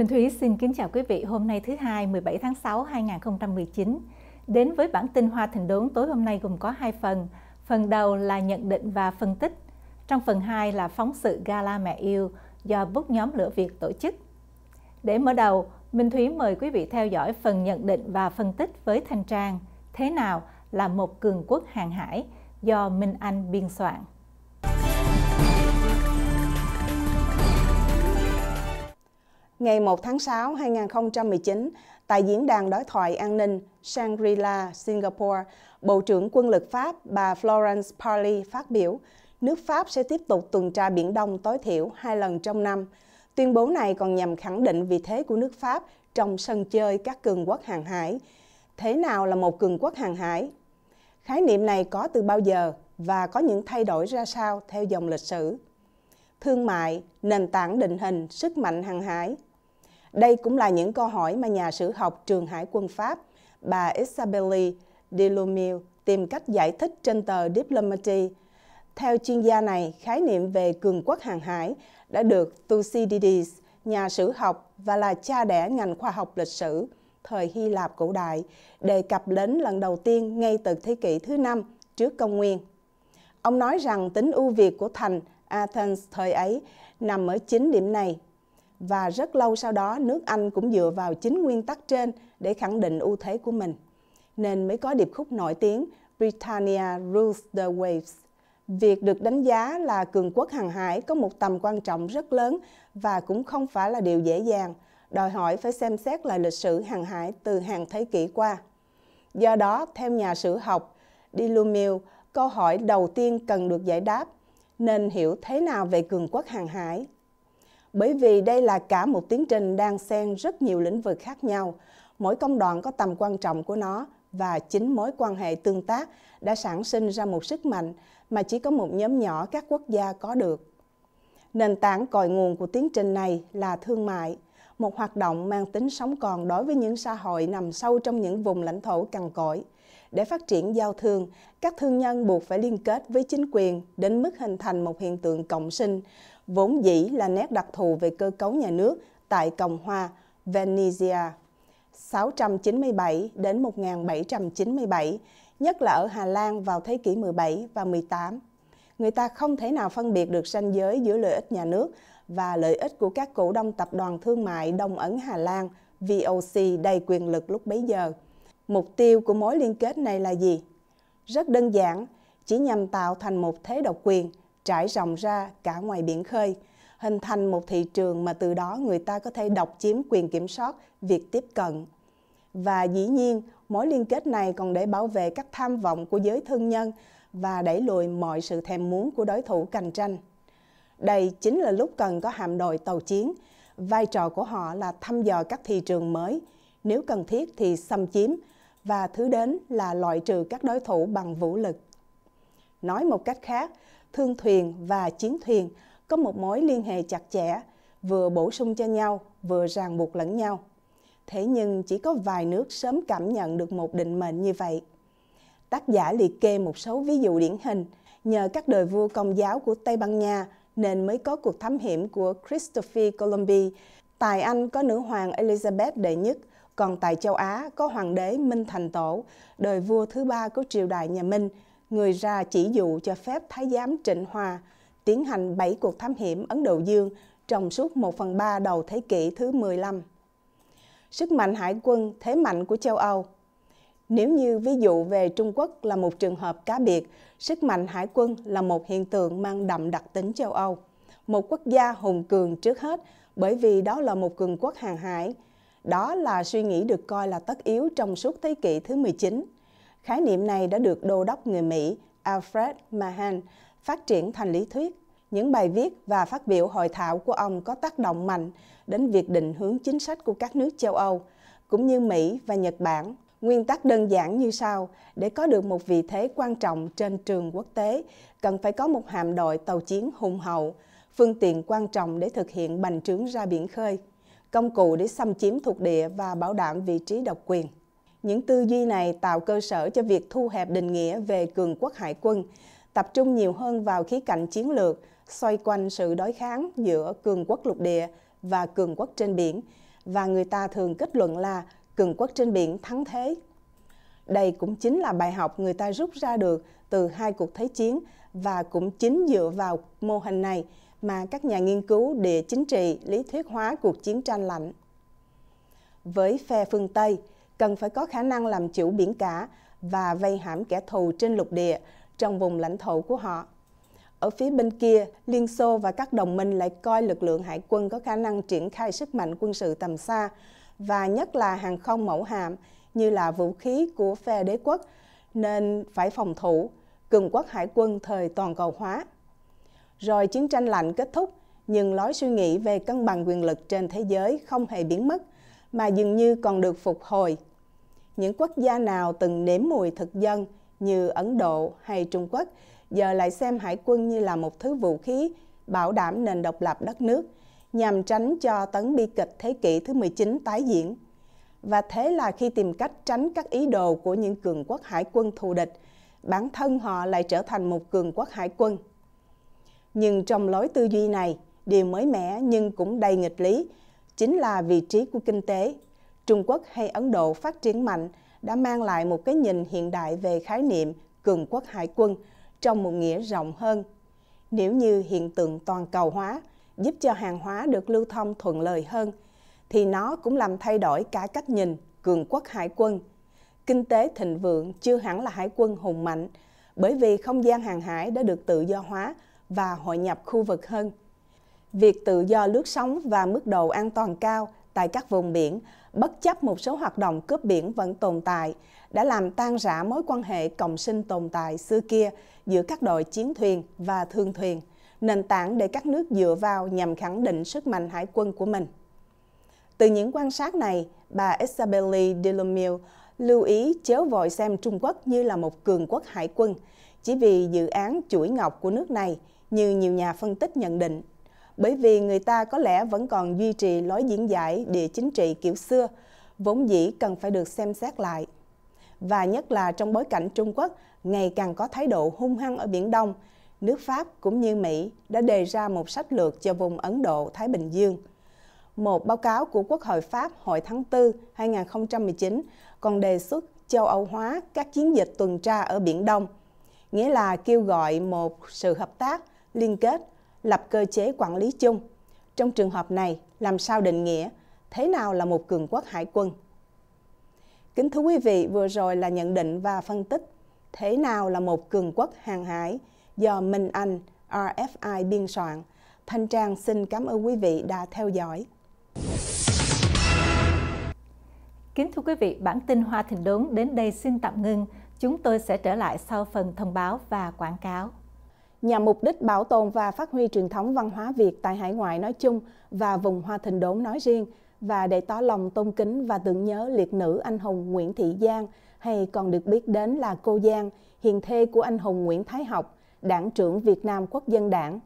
Minh Thúy xin kính chào quý vị. Hôm nay thứ hai 17 tháng 6 2019. Đến với bản tin Hoa Thịnh Đốn tối hôm nay gồm có hai phần. Phần đầu là nhận định và phân tích. Trong phần 2 là phóng sự Gala Mẹ Yêu do bút nhóm Lửa Việt tổ chức. Để mở đầu, Minh Thúy mời quý vị theo dõi phần nhận định và phân tích với Thanh Trang. Thế nào là một cường quốc hàng hải do Minh Anh biên soạn. ngày 1 tháng 6 2019 tại diễn đàn đối thoại an ninh Shangri-La, Singapore, Bộ trưởng Quân lực Pháp bà Florence Parly phát biểu nước Pháp sẽ tiếp tục tuần tra Biển Đông tối thiểu hai lần trong năm. Tuyên bố này còn nhằm khẳng định vị thế của nước Pháp trong sân chơi các cường quốc hàng hải. Thế nào là một cường quốc hàng hải? Khái niệm này có từ bao giờ và có những thay đổi ra sao theo dòng lịch sử? Thương mại, nền tảng định hình, sức mạnh hàng hải, đây cũng là những câu hỏi mà nhà sử học trường Hải quân Pháp, bà Isabelle Delomil tìm cách giải thích trên tờ Diplomacy. Theo chuyên gia này, khái niệm về cường quốc hàng hải đã được Thucydides, nhà sử học và là cha đẻ ngành khoa học lịch sử thời Hy Lạp cổ đại, đề cập đến lần đầu tiên ngay từ thế kỷ thứ năm trước công nguyên. Ông nói rằng tính ưu việt của thành Athens thời ấy nằm ở chính điểm này và rất lâu sau đó nước Anh cũng dựa vào chính nguyên tắc trên để khẳng định ưu thế của mình. Nên mới có điệp khúc nổi tiếng Britannia Rules the Waves. Việc được đánh giá là cường quốc hàng hải có một tầm quan trọng rất lớn và cũng không phải là điều dễ dàng, đòi hỏi phải xem xét lại lịch sử hàng hải từ hàng thế kỷ qua. Do đó, theo nhà sử học Dilumil, câu hỏi đầu tiên cần được giải đáp nên hiểu thế nào về cường quốc hàng hải bởi vì đây là cả một tiến trình đang xen rất nhiều lĩnh vực khác nhau. Mỗi công đoạn có tầm quan trọng của nó và chính mối quan hệ tương tác đã sản sinh ra một sức mạnh mà chỉ có một nhóm nhỏ các quốc gia có được. Nền tảng cội nguồn của tiến trình này là thương mại, một hoạt động mang tính sống còn đối với những xã hội nằm sâu trong những vùng lãnh thổ cằn cỗi – để phát triển giao thương, các thương nhân buộc phải liên kết với chính quyền đến mức hình thành một hiện tượng cộng sinh, vốn dĩ là nét đặc thù về cơ cấu nhà nước tại Cộng hòa Venezia 697 đến 1797, nhất là ở Hà Lan vào thế kỷ 17 và 18. Người ta không thể nào phân biệt được ranh giới giữa lợi ích nhà nước và lợi ích của các cổ đông tập đoàn thương mại Đông Ấn Hà Lan VOC đầy quyền lực lúc bấy giờ – Mục tiêu của mối liên kết này là gì? Rất đơn giản, chỉ nhằm tạo thành một thế độc quyền trải rộng ra cả ngoài biển khơi, hình thành một thị trường mà từ đó người ta có thể độc chiếm quyền kiểm soát việc tiếp cận. Và dĩ nhiên, mối liên kết này còn để bảo vệ các tham vọng của giới thương nhân và đẩy lùi mọi sự thèm muốn của đối thủ cạnh tranh. Đây chính là lúc cần có hạm đội tàu chiến. Vai trò của họ là thăm dò các thị trường mới, nếu cần thiết thì xâm chiếm và thứ đến là loại trừ các đối thủ bằng vũ lực. Nói một cách khác, thương thuyền và chiến thuyền có một mối liên hệ chặt chẽ, vừa bổ sung cho nhau, vừa ràng buộc lẫn nhau. Thế nhưng chỉ có vài nước sớm cảm nhận được một định mệnh như vậy. Tác giả liệt kê một số ví dụ điển hình, nhờ các đời vua công giáo của Tây Ban Nha nên mới có cuộc thám hiểm của Christopher Columbus. Tại Anh có nữ hoàng Elizabeth đệ nhất còn tại châu Á có hoàng đế Minh Thành Tổ, đời vua thứ ba của triều đại nhà Minh, người ra chỉ dụ cho phép Thái giám Trịnh Hòa tiến hành 7 cuộc thám hiểm Ấn Độ Dương trong suốt 1 phần 3 đầu thế kỷ thứ 15. Sức mạnh hải quân, thế mạnh của châu Âu Nếu như ví dụ về Trung Quốc là một trường hợp cá biệt, sức mạnh hải quân là một hiện tượng mang đậm đặc tính châu Âu. Một quốc gia hùng cường trước hết bởi vì đó là một cường quốc hàng hải, đó là suy nghĩ được coi là tất yếu trong suốt thế kỷ thứ 19. Khái niệm này đã được đô đốc người Mỹ Alfred Mahan phát triển thành lý thuyết. Những bài viết và phát biểu hội thảo của ông có tác động mạnh đến việc định hướng chính sách của các nước châu Âu, cũng như Mỹ và Nhật Bản. Nguyên tắc đơn giản như sau, để có được một vị thế quan trọng trên trường quốc tế, cần phải có một hạm đội tàu chiến hùng hậu, phương tiện quan trọng để thực hiện bành trướng ra biển khơi công cụ để xâm chiếm thuộc địa và bảo đảm vị trí độc quyền. Những tư duy này tạo cơ sở cho việc thu hẹp định nghĩa về cường quốc hải quân, tập trung nhiều hơn vào khía cạnh chiến lược, xoay quanh sự đối kháng giữa cường quốc lục địa và cường quốc trên biển, và người ta thường kết luận là cường quốc trên biển thắng thế. Đây cũng chính là bài học người ta rút ra được từ hai cuộc thế chiến và cũng chính dựa vào mô hình này mà các nhà nghiên cứu địa chính trị lý thuyết hóa cuộc chiến tranh lạnh. Với phe phương Tây, cần phải có khả năng làm chủ biển cả và vây hãm kẻ thù trên lục địa trong vùng lãnh thổ của họ. Ở phía bên kia, Liên Xô và các đồng minh lại coi lực lượng hải quân có khả năng triển khai sức mạnh quân sự tầm xa và nhất là hàng không mẫu hạm như là vũ khí của phe đế quốc nên phải phòng thủ, cường quốc hải quân thời toàn cầu hóa rồi chiến tranh lạnh kết thúc, nhưng lối suy nghĩ về cân bằng quyền lực trên thế giới không hề biến mất, mà dường như còn được phục hồi. Những quốc gia nào từng nếm mùi thực dân như Ấn Độ hay Trung Quốc giờ lại xem hải quân như là một thứ vũ khí bảo đảm nền độc lập đất nước nhằm tránh cho tấn bi kịch thế kỷ thứ 19 tái diễn. Và thế là khi tìm cách tránh các ý đồ của những cường quốc hải quân thù địch, bản thân họ lại trở thành một cường quốc hải quân – nhưng trong lối tư duy này, điều mới mẻ nhưng cũng đầy nghịch lý, chính là vị trí của kinh tế. Trung Quốc hay Ấn Độ phát triển mạnh đã mang lại một cái nhìn hiện đại về khái niệm cường quốc hải quân trong một nghĩa rộng hơn. Nếu như hiện tượng toàn cầu hóa giúp cho hàng hóa được lưu thông thuận lợi hơn, thì nó cũng làm thay đổi cả cách nhìn cường quốc hải quân. Kinh tế thịnh vượng chưa hẳn là hải quân hùng mạnh, bởi vì không gian hàng hải đã được tự do hóa và hội nhập khu vực hơn. Việc tự do lướt sóng và mức độ an toàn cao tại các vùng biển, bất chấp một số hoạt động cướp biển vẫn tồn tại, đã làm tan rã mối quan hệ cộng sinh tồn tại xưa kia giữa các đội chiến thuyền và thương thuyền, nền tảng để các nước dựa vào nhằm khẳng định sức mạnh hải quân của mình. Từ những quan sát này, bà Isabelle Delomille lưu ý chớ vội xem Trung Quốc như là một cường quốc hải quân, chỉ vì dự án chuỗi ngọc của nước này như nhiều nhà phân tích nhận định. Bởi vì người ta có lẽ vẫn còn duy trì lối diễn giải địa chính trị kiểu xưa, vốn dĩ cần phải được xem xét lại. Và nhất là trong bối cảnh Trung Quốc ngày càng có thái độ hung hăng ở Biển Đông, nước Pháp cũng như Mỹ đã đề ra một sách lược cho vùng Ấn Độ-Thái Bình Dương. Một báo cáo của Quốc hội Pháp hồi tháng 4 2019 còn đề xuất châu Âu hóa các chiến dịch tuần tra ở Biển Đông, nghĩa là kêu gọi một sự hợp tác liên kết, lập cơ chế quản lý chung. Trong trường hợp này, làm sao định nghĩa thế nào là một cường quốc hải quân? Kính thưa quý vị, vừa rồi là nhận định và phân tích thế nào là một cường quốc hàng hải do Minh Anh RFI biên soạn. Thanh Trang xin cảm ơn quý vị đã theo dõi. Kính thưa quý vị, bản tin Hoa Thịnh Đốn đến đây xin tạm ngưng. Chúng tôi sẽ trở lại sau phần thông báo và quảng cáo nhằm mục đích bảo tồn và phát huy truyền thống văn hóa Việt tại hải ngoại nói chung và vùng Hoa Thịnh Đốn nói riêng và để tỏ lòng tôn kính và tưởng nhớ liệt nữ anh hùng Nguyễn Thị Giang hay còn được biết đến là cô Giang, hiền thê của anh hùng Nguyễn Thái Học, đảng trưởng Việt Nam Quốc dân đảng.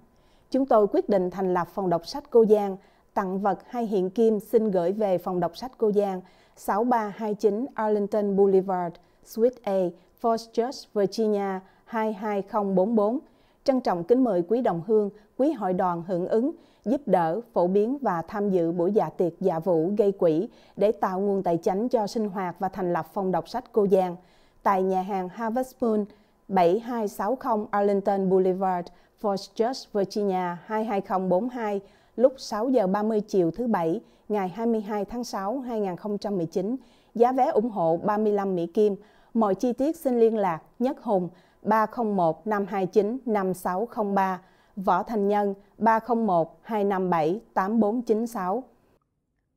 Chúng tôi quyết định thành lập phòng đọc sách cô Giang, tặng vật hay hiện kim xin gửi về phòng đọc sách cô Giang, 6329 Arlington Boulevard, Suite A, Fort Church, Virginia 22044 trân trọng kính mời quý đồng hương, quý hội đoàn hưởng ứng, giúp đỡ, phổ biến và tham dự buổi dạ tiệc dạ vũ gây quỹ để tạo nguồn tài chính cho sinh hoạt và thành lập phòng đọc sách Cô Giang tại nhà hàng Harvest Moon 7260 Arlington Boulevard, Fort Church, Virginia 22042 lúc 6 giờ 30 chiều thứ Bảy, ngày 22 tháng 6, 2019. Giá vé ủng hộ 35 Mỹ Kim. Mọi chi tiết xin liên lạc Nhất Hùng 301 529 5603, Võ Thành Nhân 301 257 8496.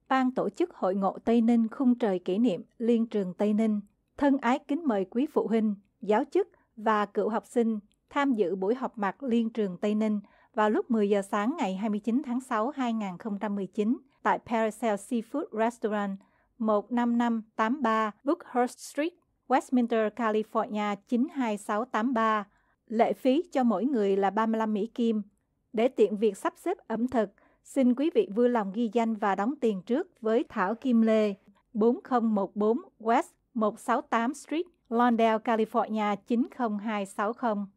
Ban tổ chức Hội ngộ Tây Ninh khung trời kỷ niệm Liên trường Tây Ninh thân ái kính mời quý phụ huynh, giáo chức và cựu học sinh tham dự buổi họp mặt Liên trường Tây Ninh vào lúc 10 giờ sáng ngày 29 tháng 6 2019 tại Paracel Seafood Restaurant 15583 Bookhurst Street, Westminster, California 92683. Lệ phí cho mỗi người là 35 Mỹ Kim. Để tiện việc sắp xếp ẩm thực, xin quý vị vui lòng ghi danh và đóng tiền trước với Thảo Kim Lê 4014 West 168 Street, Londale, California 90260.